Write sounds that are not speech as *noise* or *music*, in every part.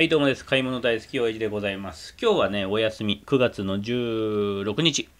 はい、どうもです。買い物大好き、おやじでございます。今日はね、お休み、9月の16日、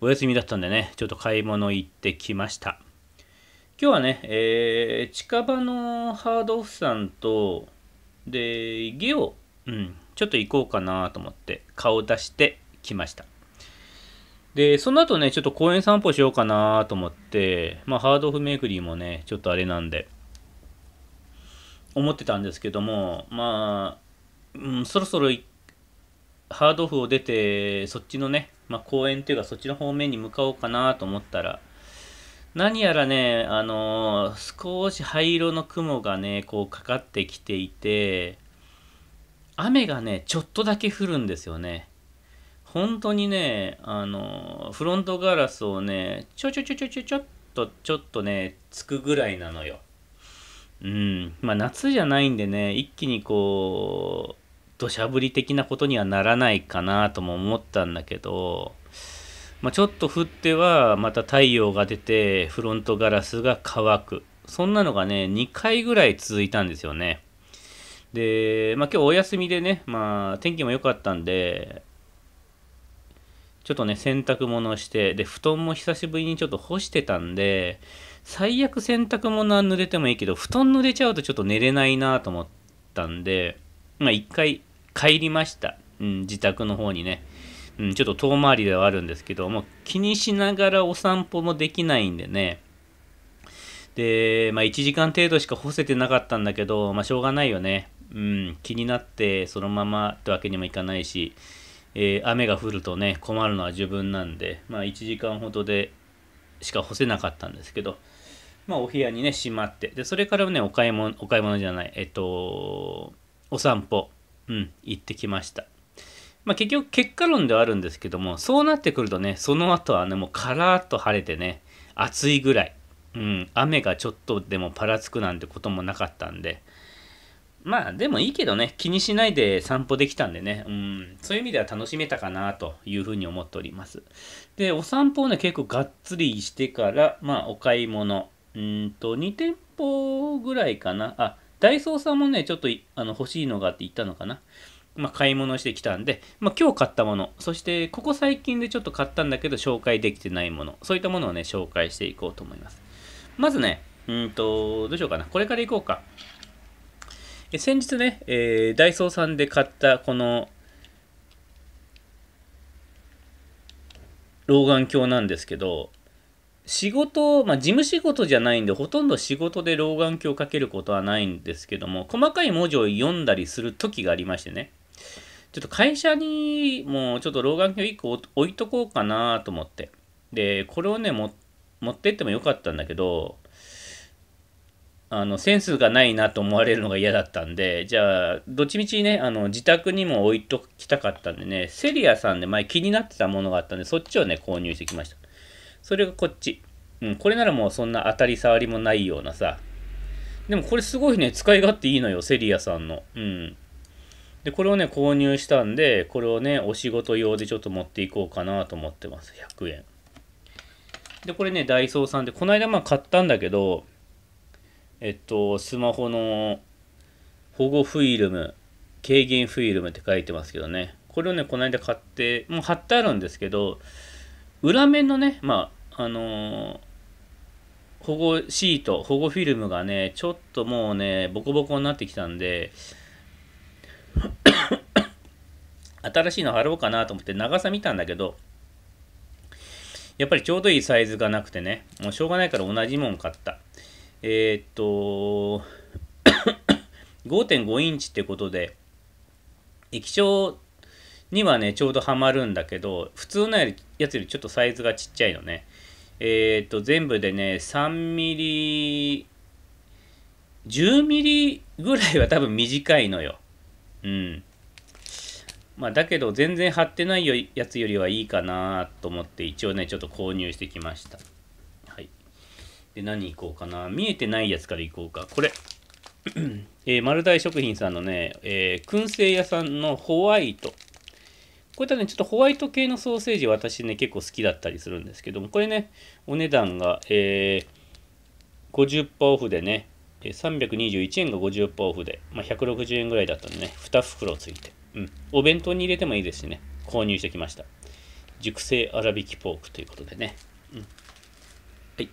お休みだったんでね、ちょっと買い物行ってきました。今日はね、えー、近場のハードオフさんと、で、ゲオ、うん、ちょっと行こうかなと思って、顔出してきました。で、その後ね、ちょっと公園散歩しようかなと思って、まあ、ハードオフメイクリーもね、ちょっとあれなんで、思ってたんですけども、まあ、うん、そろそろハードオフを出て、そっちのね、まあ、公園というかそっちの方面に向かおうかなと思ったら、何やらね、あのー、少し灰色の雲がね、こうかかってきていて、雨がね、ちょっとだけ降るんですよね。本当にね、あのー、フロントガラスをね、ちょちょちょちょちょちょっと、ちょっとね、つくぐらいなのよ。うん、まあ夏じゃないんでね、一気にこう、土砂降り的なことにはならないかなとも思ったんだけど、まあ、ちょっと降ってはまた太陽が出てフロントガラスが乾くそんなのがね2回ぐらい続いたんですよねで、まあ、今日お休みでね、まあ、天気も良かったんでちょっとね洗濯物をしてで布団も久しぶりにちょっと干してたんで最悪洗濯物は濡れてもいいけど布団濡れちゃうとちょっと寝れないなと思ったんでまあ一回帰りました、うん、自宅の方にね、うん、ちょっと遠回りではあるんですけども気にしながらお散歩もできないんでねで、まあ、1時間程度しか干せてなかったんだけど、まあ、しょうがないよね、うん、気になってそのままってわけにもいかないし、えー、雨が降るとね困るのは自分なんで、まあ、1時間ほどでしか干せなかったんですけど、まあ、お部屋にね閉まってでそれからねお買い物お買い物じゃないえっとお散歩うん行ってきましたまあ結局結果論ではあるんですけどもそうなってくるとねその後はねもうカラーっと晴れてね暑いぐらい、うん、雨がちょっとでもパラつくなんてこともなかったんでまあでもいいけどね気にしないで散歩できたんでね、うん、そういう意味では楽しめたかなというふうに思っておりますでお散歩をね結構がっつりしてからまあお買い物うんと、2店舗ぐらいかな。あ、ダイソーさんもね、ちょっとあの欲しいのがって言ったのかな。まあ、買い物してきたんで、まあ、今日買ったもの、そしてここ最近でちょっと買ったんだけど紹介できてないもの、そういったものをね、紹介していこうと思います。まずね、うんと、どうしようかな。これからいこうか。え先日ね、えー、ダイソーさんで買ったこの老眼鏡なんですけど、仕事、まあ、事務仕事じゃないんで、ほとんど仕事で老眼鏡をかけることはないんですけども、細かい文字を読んだりする時がありましてね、ちょっと会社にもうちょっと老眼鏡1個置いとこうかなと思って、で、これをね、持ってってもよかったんだけど、あのセンスがないなと思われるのが嫌だったんで、じゃあ、どっちみちね、あの自宅にも置いときたかったんでね、セリアさんで前気になってたものがあったんで、そっちをね、購入してきました。それがこっち。うん、これならもうそんな当たり障りもないようなさ。でもこれすごいね、使い勝手いいのよ、セリアさんの。うん。で、これをね、購入したんで、これをね、お仕事用でちょっと持っていこうかなと思ってます。100円。で、これね、ダイソーさんで、この間まあ買ったんだけど、えっと、スマホの保護フィルム、軽減フィルムって書いてますけどね。これをね、この間買って、もう貼ってあるんですけど、裏面のね、まあ、あの保護シート、保護フィルムがね、ちょっともうね、ボコボコになってきたんで、*coughs* 新しいの貼ろうかなと思って長さ見たんだけど、やっぱりちょうどいいサイズがなくてね、もうしょうがないから同じもん買った。えー、っと、5.5 *coughs* インチってことで、液晶にはね、ちょうどはまるんだけど、普通のやつよりちょっとサイズがちっちゃいのね。えっ、ー、と、全部でね、3ミリ、10ミリぐらいは多分短いのよ。うん。まあ、だけど全然貼ってないやつよりはいいかなと思って一応ねちょっと購入してきましたはいで何いこうかな見えてないやつからいこうかこれ、*clears throat* えー、丸大食品さんのね、えー、燻製屋さんのホワイトこういったね、ちょっとホワイト系のソーセージ、私ね、結構好きだったりするんですけども、これね、お値段が、えー、50%オフでね、321円が50%オフで、まあ、160円ぐらいだったんでね、2袋ついて、うん、お弁当に入れてもいいですしね、購入してきました。熟成粗挽きポークということでね。うん、はい。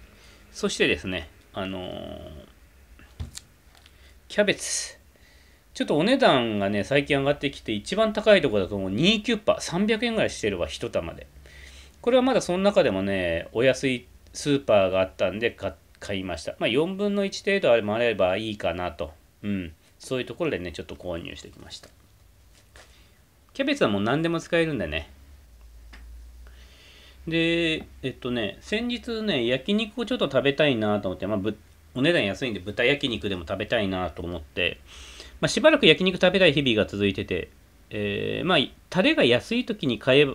そしてですね、あのー、キャベツ。ちょっとお値段がね、最近上がってきて、一番高いとこだともう2キュー、パ、300円ぐらいしてるわ、1玉で。これはまだその中でもね、お安いスーパーがあったんで買いました。まあ、4分の1程度あれもあればいいかなと。うん。そういうところでね、ちょっと購入してきました。キャベツはもう何でも使えるんでね。で、えっとね、先日ね、焼肉をちょっと食べたいなと思って、まあ、お値段安いんで豚焼肉でも食べたいなと思って、まあ、しばらく焼肉食べたい日々が続いてて、えー、まあ、タレが安い時に買え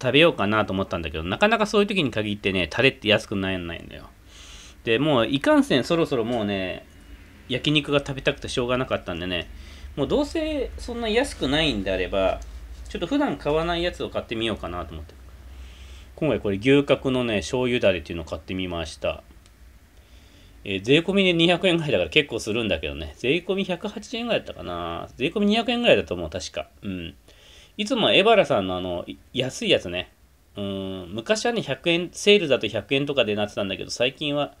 食べようかなと思ったんだけど、なかなかそういう時に限ってね、タレって安くなないんだよ。で、もういかんせんそろそろもうね、焼肉が食べたくてしょうがなかったんでね、もうどうせそんな安くないんであれば、ちょっと普段買わないやつを買ってみようかなと思って。今回これ牛角のね、醤油だれっていうのを買ってみました。えー、税込みで200円ぐらいだから結構するんだけどね。税込み180円ぐらいだったかな。税込み200円ぐらいだと思う、確か。うん。いつもエバラさんのあの、安いやつね。うん、昔はね、100円、セールだと100円とかでなってたんだけど、最近は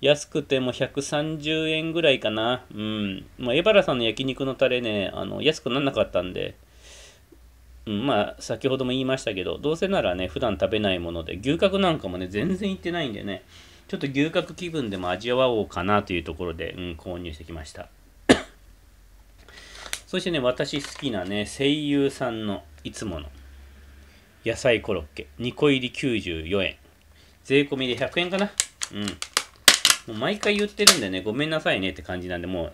安くても130円ぐらいかな。うん。まあ、エバラさんの焼肉のタレね、あの、安くならなかったんで、うん、まあ、先ほども言いましたけど、どうせならね、普段食べないもので、牛角なんかもね、全然行ってないんでね。うんちょっと牛角気分でも味わおうかなというところで、うん、購入してきました。*coughs* そしてね、私好きなね、声優さんのいつもの野菜コロッケ、2個入り94円。税込みで100円かなうん。もう毎回言ってるんでね、ごめんなさいねって感じなんで、もう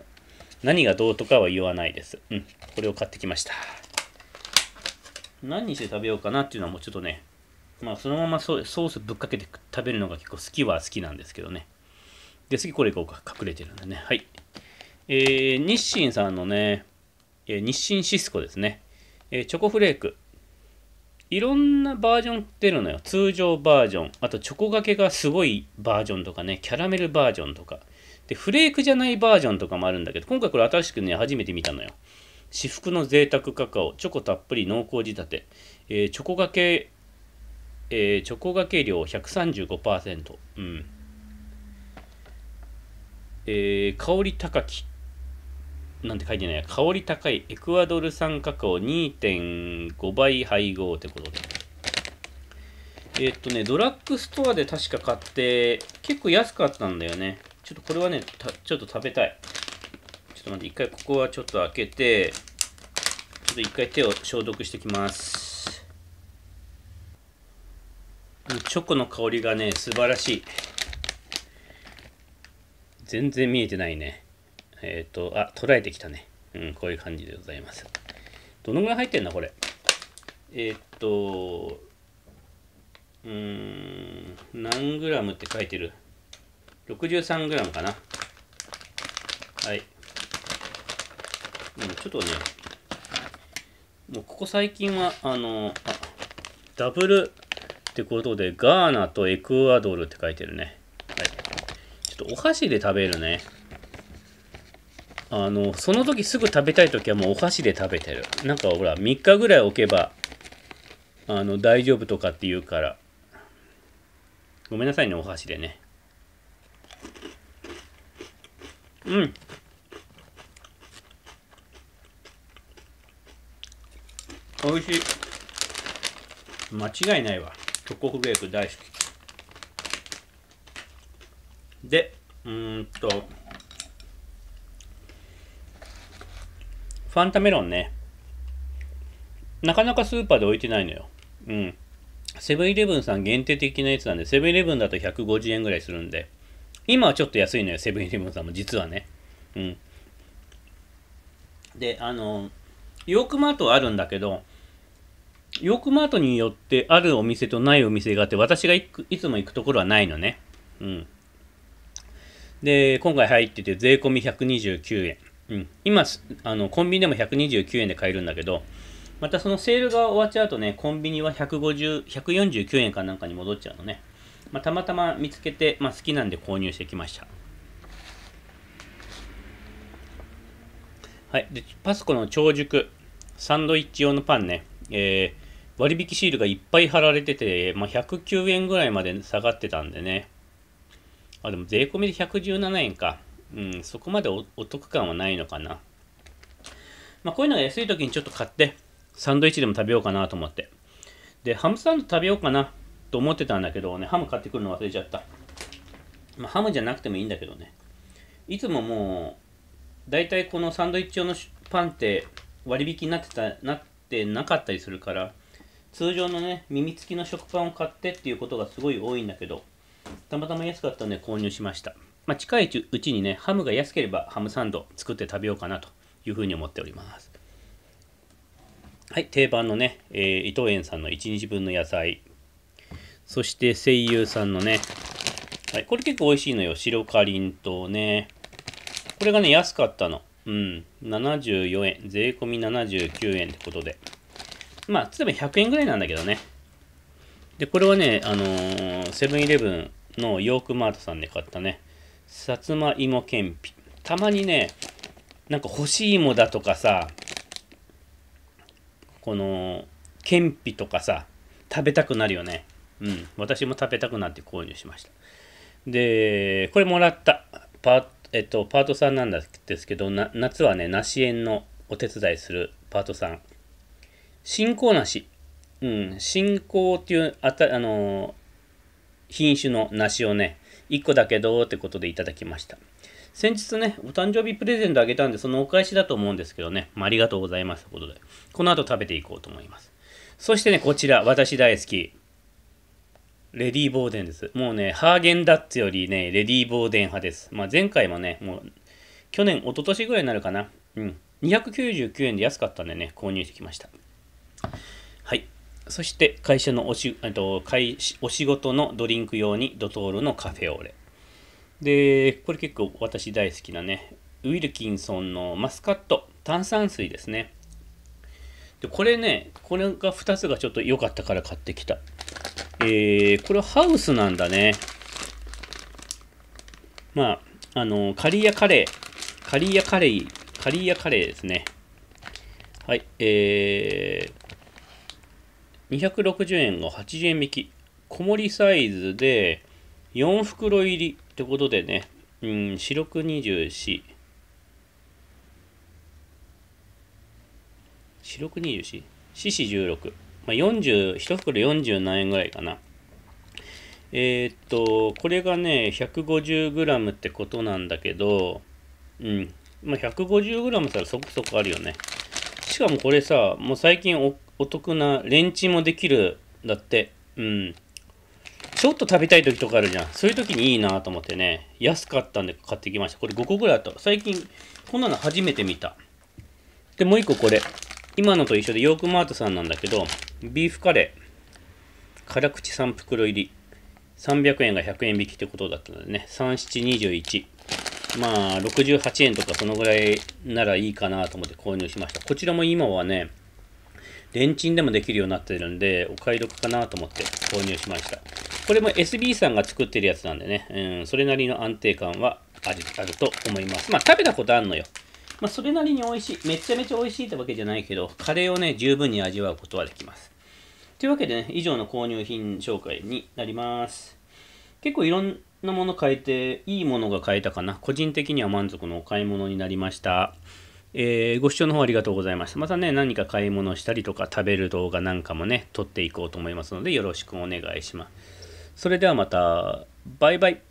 何がどうとかは言わないです。うん。これを買ってきました。何にして食べようかなっていうのはもうちょっとね、まあ、そのままソースぶっかけて食べるのが結構好きは好きなんですけどね。で、次これいこうか。隠れてるんだね。はい。えー、日清さんのね、えー、日清シスコですね。えー、チョコフレーク。いろんなバージョン出るのよ。通常バージョン。あと、チョコがけがすごいバージョンとかね、キャラメルバージョンとか。で、フレークじゃないバージョンとかもあるんだけど、今回これ新しくね、初めて見たのよ。至福の贅沢カカオ、チョコたっぷり濃厚仕立て、えー、チョコがけえー、チョコがけ量135%、うん、えー、香り高きなんて書いてないや香り高いエクアドル産カカオ2.5倍配合ってことでえっとねドラッグストアで確か買って結構安かったんだよねちょっとこれはねちょっと食べたいちょっと待って一回ここはちょっと開けてちょっと一回手を消毒してきますチョコの香りがね、素晴らしい。全然見えてないね。えっ、ー、と、あ、捉えてきたね。うん、こういう感じでございます。どのぐらい入ってんだ、これ。えっ、ー、と、うーん、何グラムって書いてる ?63 グラムかな。はい。ちょっとね、もうここ最近は、あの、あダブルってことで、ガーナとエクアドルって書いてるね。はい。ちょっとお箸で食べるね。あの、その時すぐ食べたい時はもうお箸で食べてる。なんかほら、3日ぐらい置けば、あの、大丈夫とかって言うから。ごめんなさいね、お箸でね。うん。美味しい。間違いないわ。チョコフレーク大好き。で、うんと、ファンタメロンね。なかなかスーパーで置いてないのよ。うん。セブンイレブンさん限定的なやつなんで、セブンイレブンだと150円ぐらいするんで、今はちょっと安いのよ、セブンイレブンさんも、実はね。うん。で、あの、ヨークマートはあるんだけど、ヨークマートによってあるお店とないお店があって、私がいつも行くところはないのね。うん。で、今回入ってて税込み129円。うん。今、あの、コンビニでも129円で買えるんだけど、またそのセールが終わっちゃうとね、コンビニは150、149円かなんかに戻っちゃうのね。まあ、たまたま見つけて、まあ、好きなんで購入してきました。はい。で、パスコの長熟、サンドイッチ用のパンね。えー割引シールがいっぱい貼られてて、まあ、109円ぐらいまで下がってたんでね。あ、でも税込みで117円か。うん、そこまでお得感はないのかな。まあ、こういうのが安い時にちょっと買って、サンドイッチでも食べようかなと思って。で、ハムサンド食べようかなと思ってたんだけどね、ハム買ってくるの忘れちゃった。まあ、ハムじゃなくてもいいんだけどね。いつももう、だいたいこのサンドイッチ用のパンって割引になってた、なってなかったりするから、通常のね、耳付きの食パンを買ってっていうことがすごい多いんだけど、たまたま安かったんで購入しました。まあ、近いうちにね、ハムが安ければハムサンド作って食べようかなというふうに思っております。はい、定番のね、えー、伊藤園さんの1日分の野菜。そして声優さんのね、はい、これ結構美味しいのよ。白かりんとうね。これがね、安かったの。うん、74円。税込み79円ってことで。まあ、例えば100円ぐらいなんだけどね。で、これはね、あのー、セブンイレブンのヨークマートさんで買ったね、さつまいもけんぴ。たまにね、なんか干し芋だとかさ、この、けんぴとかさ、食べたくなるよね。うん、私も食べたくなって購入しました。で、これもらった。パえっと、パートさんなんですけど、夏はね、梨園のお手伝いするパートさん信仰梨。うん、信仰っていうあた、あのー、品種の梨をね、1個だけどってことでいただきました。先日ね、お誕生日プレゼントあげたんで、そのお返しだと思うんですけどね、まあ、ありがとうございますということで、この後食べていこうと思います。そしてね、こちら、私大好き。レディー・ボーデンです。もうね、ハーゲンダッツよりね、レディー・ボーデン派です。まあ、前回もね、もう、去年、一昨年ぐらいになるかな。うん。299円で安かったんでね、購入してきました。はい。そして会社のおしと会お仕事のドリンク用にドトールのカフェオレ。で、これ結構私大好きなね、ウィルキンソンのマスカット、炭酸水ですね。で、これね、これが2つがちょっと良かったから買ってきた。えー、これはハウスなんだね。まあ、あの、カリーヤカレー、カリーヤカレー、カリーヤカレーですね。はい、えー、260円が80円引き。小盛りサイズで4袋入りってことでね、うん、四六24。四六二十四四16。まあ、四十、1袋40何円ぐらいかな。えー、っと、これがね、150g ってことなんだけど、うん。まあ、150g したらそこそこあるよね。しかもこれさ、もう最近おお得なレンチンもできるだって。うん。ちょっと食べたい時とかあるじゃん。そういう時にいいなと思ってね、安かったんで買ってきました。これ5個ぐらいあった。最近、こんなの初めて見た。で、もう1個これ。今のと一緒でヨークマートさんなんだけど、ビーフカレー。辛口3袋入り。300円が100円引きってことだったのでね、3721。まあ、68円とかそのぐらいならいいかなと思って購入しました。こちらも今はね、レンチンでもできるようになってるんで、お買い得かなと思って購入しました。これも SB さんが作ってるやつなんでね、うん、それなりの安定感はあるあると思います。まあ、食べたことあんのよ。まあ、それなりに美味しい。めちゃめちゃ美味しいってわけじゃないけど、カレーをね、十分に味わうことはできます。というわけでね、以上の購入品紹介になります。結構いろんのもの変えて、いいものが買えたかな。個人的には満足のお買い物になりました。えー、ご視聴の方ありがとうございました。またね、何か買い物したりとか食べる動画なんかもね、撮っていこうと思いますので、よろしくお願いします。それではまた、バイバイ。